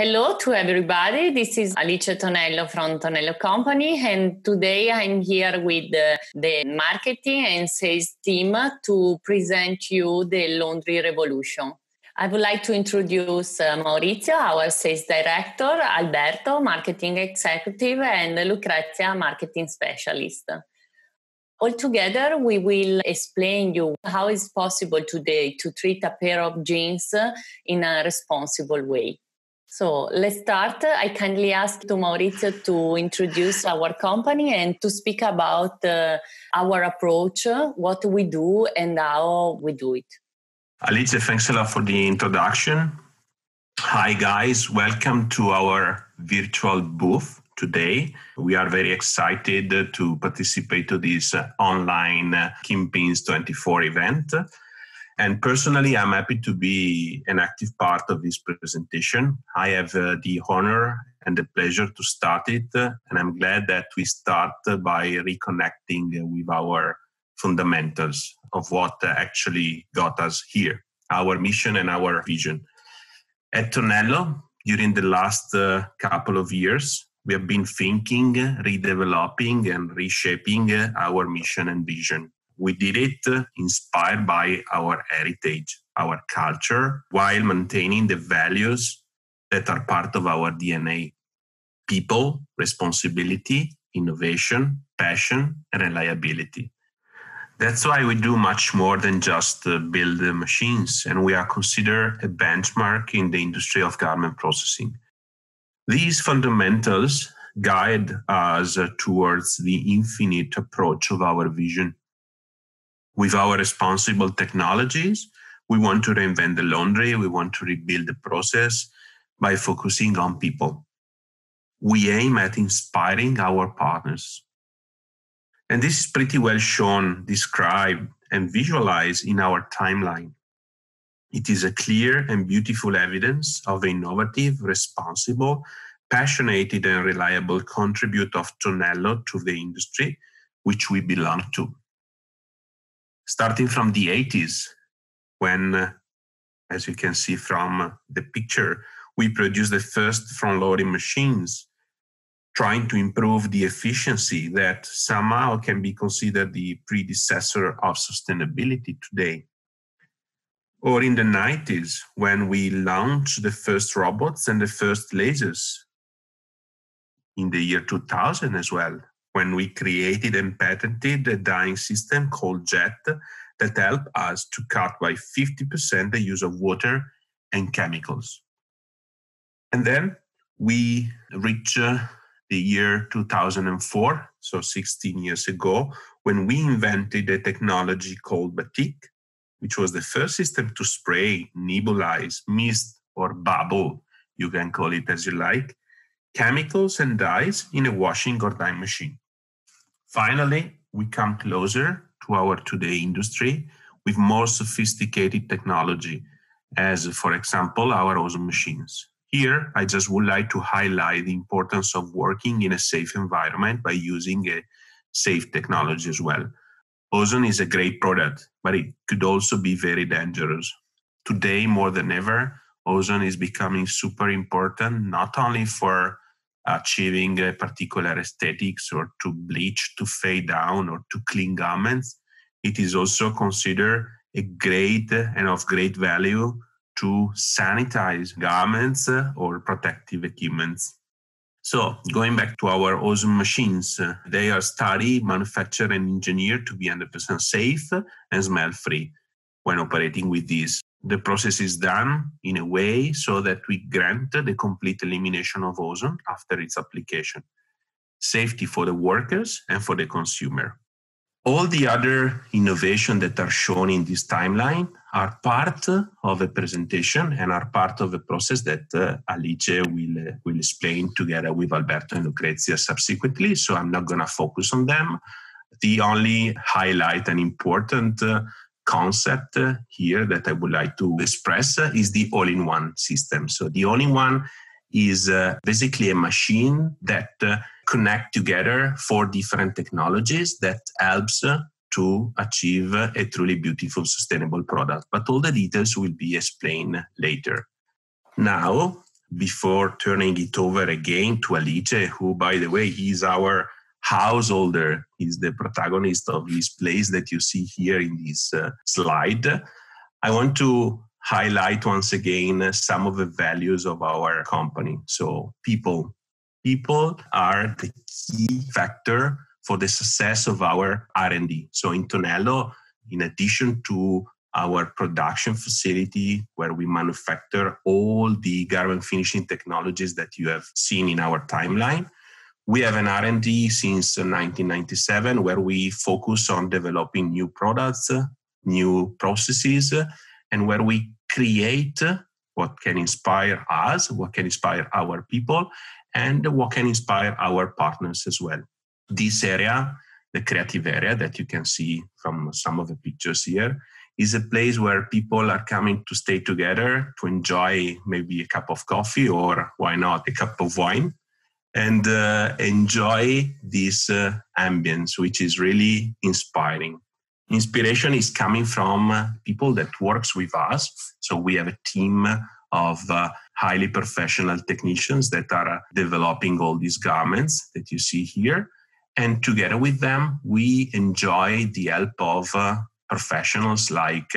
Hello to everybody. This is Alice Tonello from Tonello Company, and today I'm here with the, uh, the marketing and sales team to present you the laundry revolution. I would like to introduce uh, Maurizio, our sales director, Alberto, marketing executive, and Lucrezia, marketing specialist. All together, we will explain you how it's possible today to treat a pair of jeans in a responsible way. So let's start. I kindly ask to Maurizio to introduce our company and to speak about uh, our approach, what we do, and how we do it. Alice, thanks a lot for the introduction. Hi, guys. Welcome to our virtual booth today. We are very excited to participate to this online Kimpins 24 event. And personally, I'm happy to be an active part of this presentation. I have uh, the honor and the pleasure to start it, uh, and I'm glad that we start uh, by reconnecting with our fundamentals of what actually got us here, our mission and our vision. At Tonello, during the last uh, couple of years, we have been thinking, redeveloping, and reshaping uh, our mission and vision we did it uh, inspired by our heritage, our culture, while maintaining the values that are part of our DNA people, responsibility, innovation, passion, and reliability. That's why we do much more than just uh, build machines, and we are considered a benchmark in the industry of garment processing. These fundamentals guide us uh, towards the infinite approach of our vision with our responsible technologies. We want to reinvent the laundry. We want to rebuild the process by focusing on people. We aim at inspiring our partners. And this is pretty well shown, described, and visualized in our timeline. It is a clear and beautiful evidence of innovative, responsible, passionate, and reliable contribute of Tonello to the industry which we belong to starting from the 80s, when, uh, as you can see from the picture, we produced the first front loading machines, trying to improve the efficiency that somehow can be considered the predecessor of sustainability today. Or in the 90s, when we launched the first robots and the first lasers in the year 2000 as well, when we created and patented a dyeing system called JET that helped us to cut by 50% the use of water and chemicals. And then we reached uh, the year 2004, so 16 years ago, when we invented a technology called Batik, which was the first system to spray, nebulize, mist, or bubble, you can call it as you like, chemicals and dyes in a washing or dyeing machine. Finally, we come closer to our today industry with more sophisticated technology, as, for example, our ozone machines. Here, I just would like to highlight the importance of working in a safe environment by using a safe technology as well. Ozone is a great product, but it could also be very dangerous. Today, more than ever, ozone is becoming super important, not only for achieving a particular aesthetics or to bleach, to fade down, or to clean garments. It is also considered a great and of great value to sanitize garments uh, or protective equipments. So, going back to our ozone machines, uh, they are studied, manufactured, and engineered to be 100% safe and smell free when operating with these the process is done in a way so that we grant the complete elimination of ozone after its application. Safety for the workers and for the consumer. All the other innovations that are shown in this timeline are part of a presentation and are part of a process that uh, Alice will, uh, will explain together with Alberto and Lucrezia subsequently. So I'm not going to focus on them. The only highlight and important uh, concept here that I would like to express is the all in one system. So, the all in one is uh, basically a machine that uh, connects together four different technologies that helps uh, to achieve a truly beautiful sustainable product but all the details will be explained later now before turning it over again to alice who by the way is our householder is the protagonist of this place that you see here in this uh, slide. I want to highlight once again some of the values of our company. So, people. People are the key factor for the success of our R&D. So in Tonello, in addition to our production facility where we manufacture all the garment finishing technologies that you have seen in our timeline, we have an R&D since 1997 uh, where we focus on developing new products, new processes, and where we create what can inspire us, what can inspire our people, and what can inspire our partners as well. This area, the creative area that you can see from some of the pictures here, is a place where people are coming to stay together, to enjoy maybe a cup of coffee or why not a cup of wine and uh, enjoy this uh, ambience, which is really inspiring. Inspiration is coming from uh, people that works with us. So we have a team of uh, highly professional technicians that are uh, developing all these garments that you see here. And together with them, we enjoy the help of uh, professionals like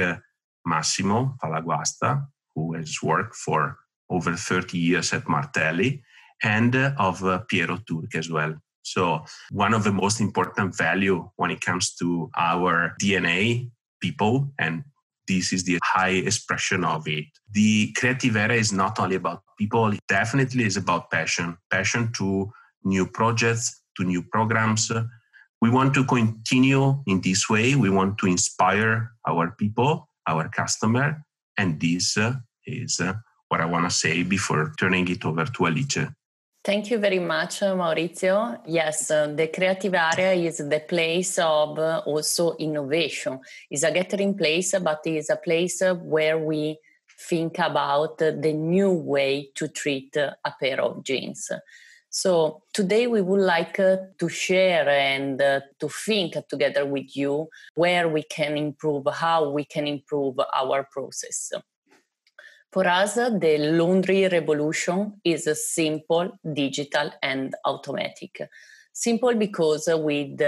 Massimo Falaguasta, who has worked for over 30 years at Martelli, and uh, of uh, Piero Turk as well. So one of the most important value when it comes to our DNA, people, and this is the high expression of it. The creative era is not only about people, it definitely is about passion, passion to new projects, to new programs. We want to continue in this way. We want to inspire our people, our customer, and this uh, is what I want to say before turning it over to Alice. Thank you very much, uh, Maurizio. Yes, uh, the creative area is the place of uh, also innovation. It's a gathering place, but it's a place where we think about the new way to treat a pair of jeans. So today we would like to share and to think together with you where we can improve, how we can improve our process. For us, the laundry revolution is simple, digital, and automatic. Simple because with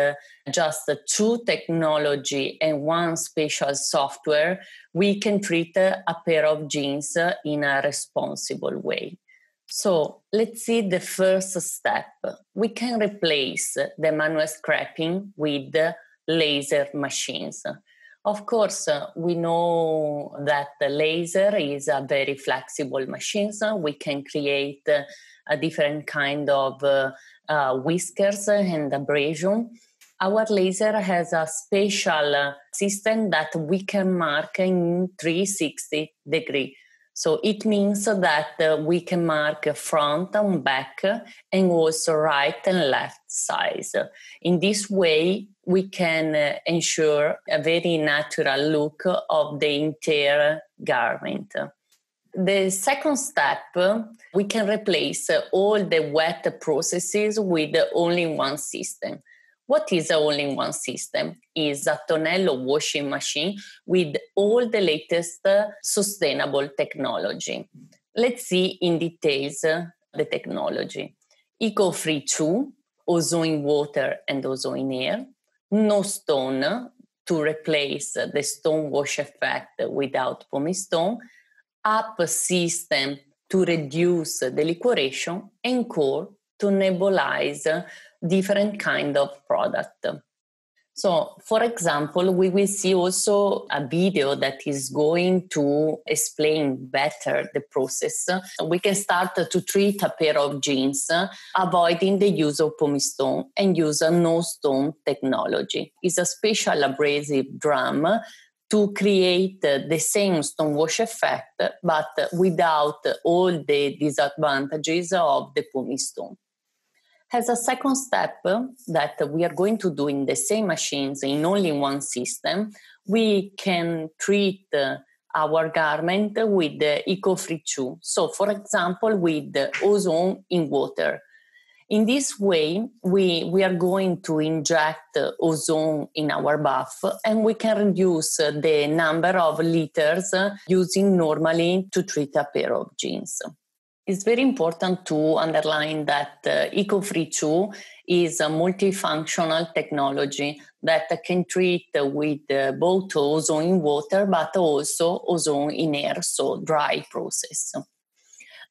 just two technology and one special software, we can treat a pair of jeans in a responsible way. So let's see the first step. We can replace the manual scrapping with laser machines. Of course, uh, we know that the laser is a very flexible machine. So we can create uh, a different kind of uh, uh whiskers and abrasion. Our laser has a special uh, system that we can mark in 360 degree. So it means that uh, we can mark front and back and also right and left sides. In this way, we can uh, ensure a very natural look of the entire garment. The second step, we can replace all the wet processes with only one system. What is a all-in-one system? Is a Tonello washing machine with all the latest uh, sustainable technology. Let's see in details uh, the technology. Eco-free 2, ozone water and ozone air, no stone to replace the stone wash effect without pumice stone, up system to reduce the liquoration, and core to nebulize different kind of product. So, for example, we will see also a video that is going to explain better the process. We can start to treat a pair of jeans, avoiding the use of stone and use a no stone technology. It's a special abrasive drum to create the same stonewash effect, but without all the disadvantages of the pumice stone has a second step that we are going to do in the same machines in only one system. We can treat our garment with the eco-free So, for example, with ozone in water. In this way, we, we are going to inject ozone in our bath and we can reduce the number of liters using normally to treat a pair of jeans. It's very important to underline that uh, EcoFree 2 is a multifunctional technology that can treat with uh, both ozone in water but also ozone in air, so dry process.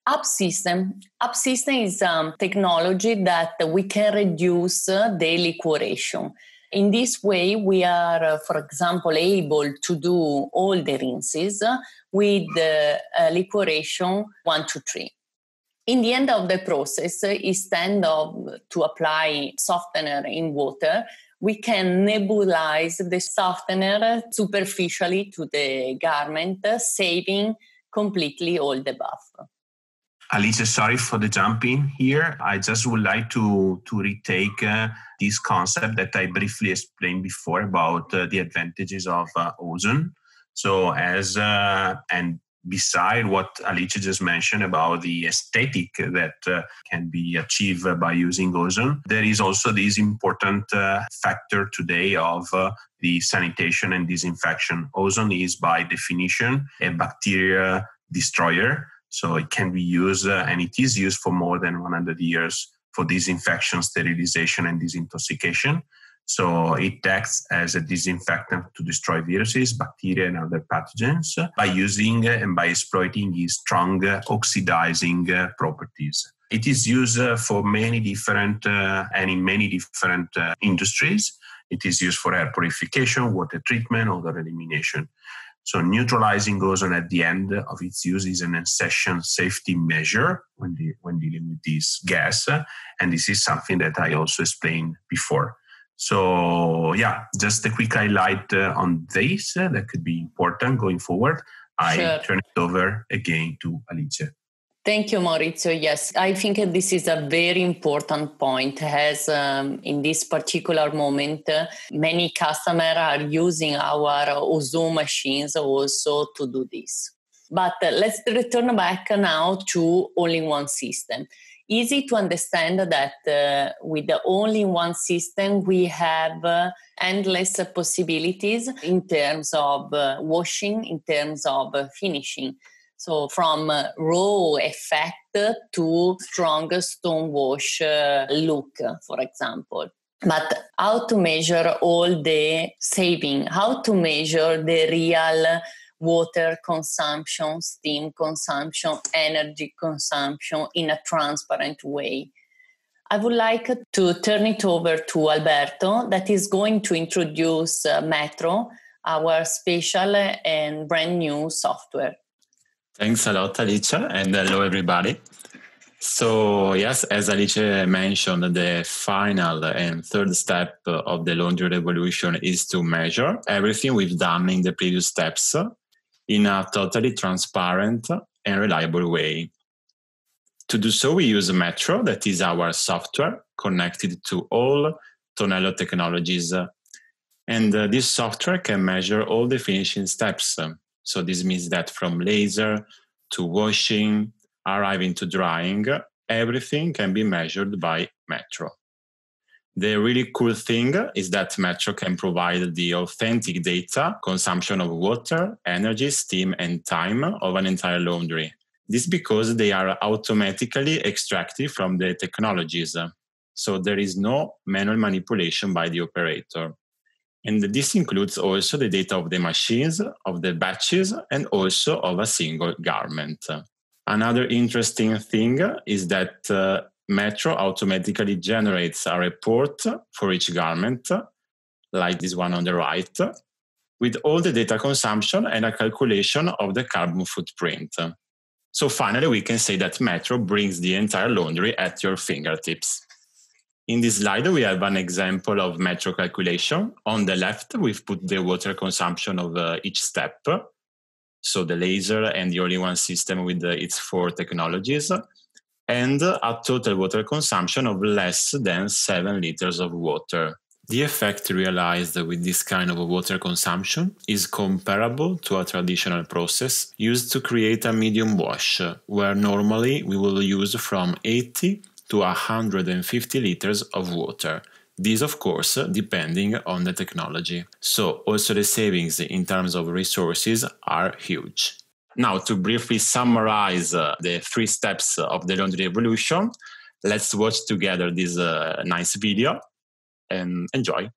Up system. Up system is a um, technology that we can reduce uh, the liquoration. In this way, we are, uh, for example, able to do all the rinses uh, with uh, liquoration 1 to 3 in the end of the process, instead of to apply softener in water, we can nebulize the softener superficially to the garment, saving completely all the buff. alicia sorry for the jump in here. I just would like to, to retake uh, this concept that I briefly explained before about uh, the advantages of uh, ozone. So, as uh, and beside what Alice just mentioned about the aesthetic that uh, can be achieved by using ozone, there is also this important uh, factor today of uh, the sanitation and disinfection. Ozone is, by definition, a bacteria destroyer. So it can be used, uh, and it is used for more than 100 years for disinfection, sterilization, and disintoxication. So it acts as a disinfectant to destroy viruses, bacteria, and other pathogens by using and by exploiting its strong oxidizing properties. It is used for many different uh, and in many different uh, industries. It is used for air purification, water treatment, odor elimination. So neutralizing ozone at the end of its use is an essential safety measure when, de- when dealing with this gas. And this is something that I also explained before. So yeah, just a quick highlight uh, on this uh, that could be important going forward. I sure. turn it over again to Alicia. Thank you, Maurizio. Yes, I think this is a very important point. As um, in this particular moment, uh, many customers are using our Ozo machines also to do this. But uh, let's return back now to all in one system easy to understand that uh, with the only one system we have uh, endless possibilities in terms of uh, washing in terms of uh, finishing so from uh, raw effect to strong stone wash uh, look for example but how to measure all the saving how to measure the real water consumption, steam consumption, energy consumption in a transparent way. I would like to turn it over to Alberto, that is going to introduce uh, Metro, our special and brand new software. Thanks a lot, Alicia, and hello, everybody. So, yes, as Alice mentioned, the final and third step of the laundry revolution is to measure everything we've done in the previous steps in a totally transparent and reliable way. To do so, we use Metro, that is our software connected to all Tonello technologies. And uh, this software can measure all the finishing steps. So, this means that from laser to washing, arriving to drying, everything can be measured by Metro. The really cool thing is that Metro can provide the authentic data, consumption of water, energy, steam, and time of an entire laundry. This because they are automatically extracted from the technologies. So there is no manual manipulation by the operator. And this includes also the data of the machines, of the batches, and also of a single garment. Another interesting thing is that uh, Metro automatically generates a report for each garment, like this one on the right, with all the data consumption and a calculation of the carbon footprint. So finally, we can say that Metro brings the entire laundry at your fingertips. In this slide, we have an example of Metro calculation. On the left, we've put the water consumption of uh, each step. So the laser and the only one system with uh, its four technologies and a total water consumption of less than 7 liters of water. The effect realized with this kind of water consumption is comparable to a traditional process used to create a medium wash, where normally we will use from 80 to 150 liters of water. This, of course, depending on the technology. So, also the savings in terms of resources are huge. Now, to briefly summarize uh, the three steps of the laundry revolution, let's watch together this uh, nice video and enjoy.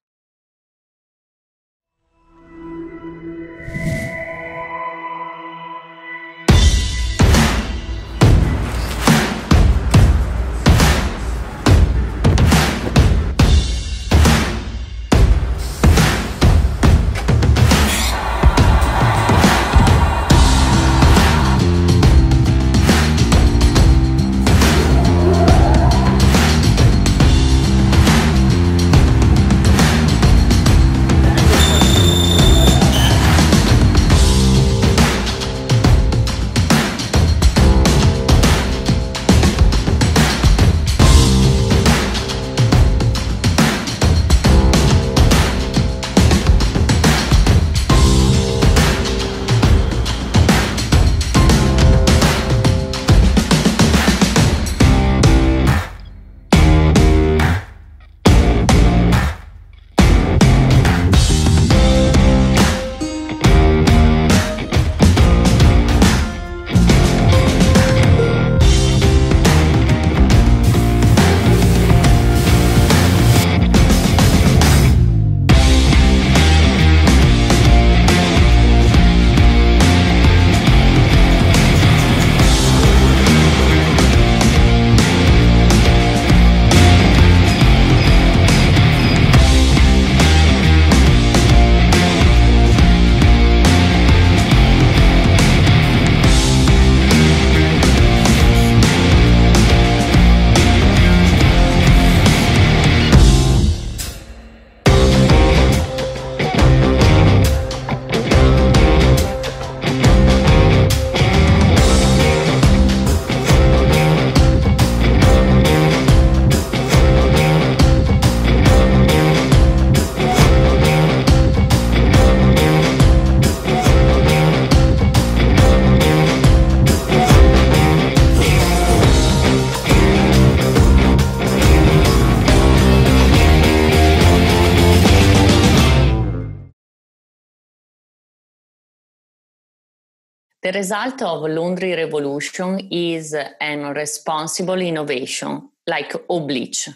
The result of laundry revolution is an responsible innovation, like oblige.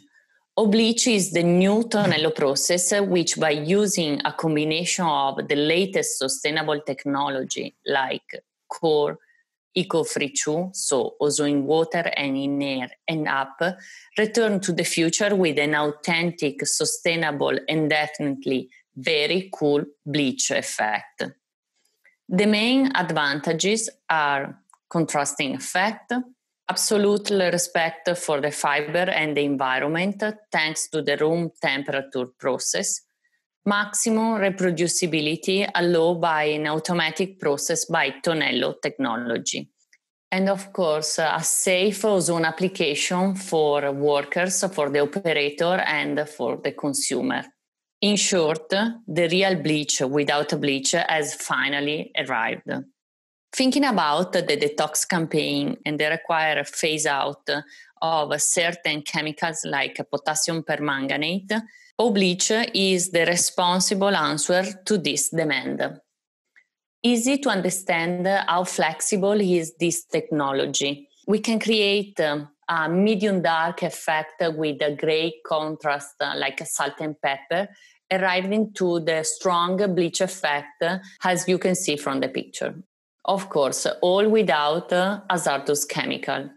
Oblige is the new Tonello process, which by using a combination of the latest sustainable technology like core, eco-free too, so also in water and in air and up, return to the future with an authentic, sustainable, and definitely very cool bleach effect. The main advantages are contrasting effect, absolute respect for the fiber and the environment thanks to the room temperature process, maximum reproducibility allowed by an automatic process by Tonello technology. And of course, a safe ozone application for workers, for the operator, and for the consumer. In short, the real bleach without bleach has finally arrived. Thinking about the detox campaign and the required phase out of certain chemicals like potassium permanganate, bleach is the responsible answer to this demand. Easy to understand how flexible is this technology. We can create uh, medium dark effect with a gray contrast uh, like salt and pepper arriving to the strong bleach effect uh, as you can see from the picture of course all without uh, hazardous chemical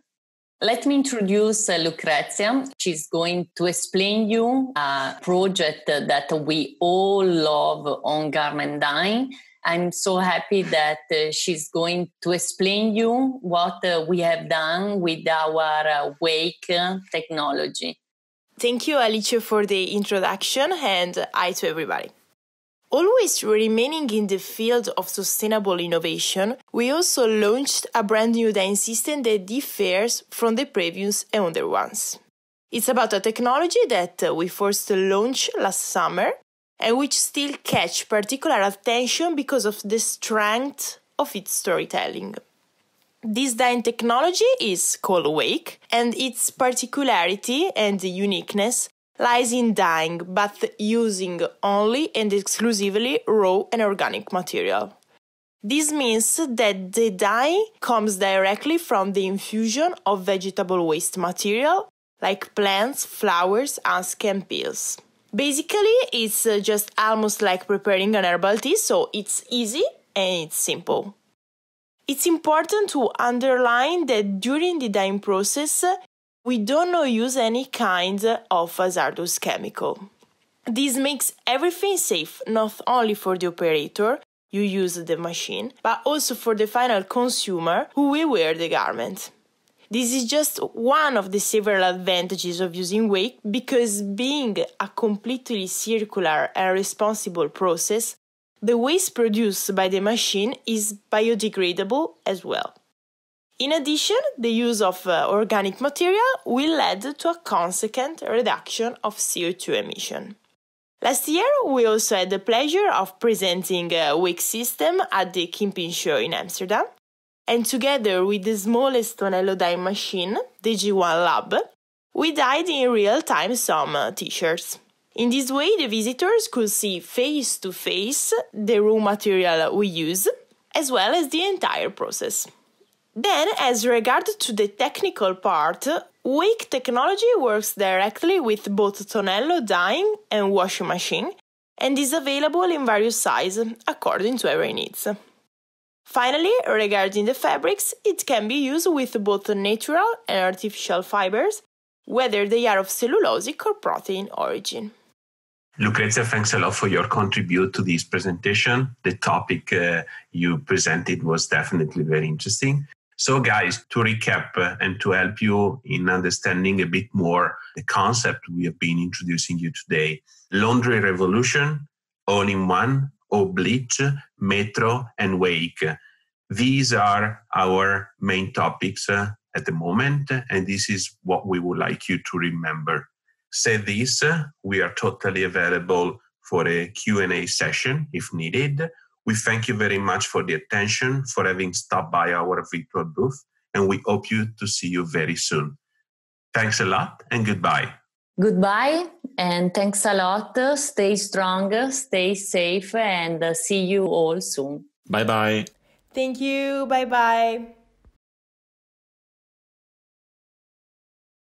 let me introduce uh, Lucrezia. She's going to explain you a project that we all love on garment dyeing. I'm so happy that uh, she's going to explain you what uh, we have done with our uh, wake technology. Thank you, Alice, for the introduction, and hi to everybody. Always remaining in the field of sustainable innovation, we also launched a brand new dye system that differs from the previous and other ones. It's about a technology that uh, we first launched last summer and which still catch particular attention because of the strength of its storytelling. This dyeing technology is called Wake, and its particularity and uniqueness lies in dyeing, but using only and exclusively raw and organic material. This means that the dye comes directly from the infusion of vegetable waste material like plants, flowers, husk, and peels. Basically, it's uh, just almost like preparing an herbal tea, so it's easy and it's simple. It's important to underline that during the dyeing process, we don't use any kind of hazardous chemical. This makes everything safe, not only for the operator, you use the machine, but also for the final consumer who will wear the garment. This is just one of the several advantages of using Wake because being a completely circular and responsible process, the waste produced by the machine is biodegradable as well. In addition, the use of uh, organic material will lead to a consequent reduction of CO2 emission. Last year, we also had the pleasure of presenting a WIC system at the Kimpin show in Amsterdam. And together with the smallest Tonello dye machine, the G1 Lab, we dyed in real time some uh, t shirts. In this way, the visitors could see face to face the raw material we use, as well as the entire process. Then, as regards to the technical part, Wake technology works directly with both tonello dyeing and washing machine and is available in various sizes according to every needs. Finally, regarding the fabrics, it can be used with both natural and artificial fibers, whether they are of cellulosic or protein origin. Lucrezia, thanks a lot for your contribute to this presentation. The topic uh, you presented was definitely very interesting. So, guys, to recap uh, and to help you in understanding a bit more the concept we have been introducing you today laundry revolution, all in one, oblige, metro, and wake. These are our main topics uh, at the moment, and this is what we would like you to remember. Say this, uh, we are totally available for a Q&A session if needed we thank you very much for the attention, for having stopped by our virtual booth, and we hope you to see you very soon. Thanks a lot and goodbye. Goodbye and thanks a lot. Stay strong, stay safe, and see you all soon. Bye bye. Thank you. Bye bye.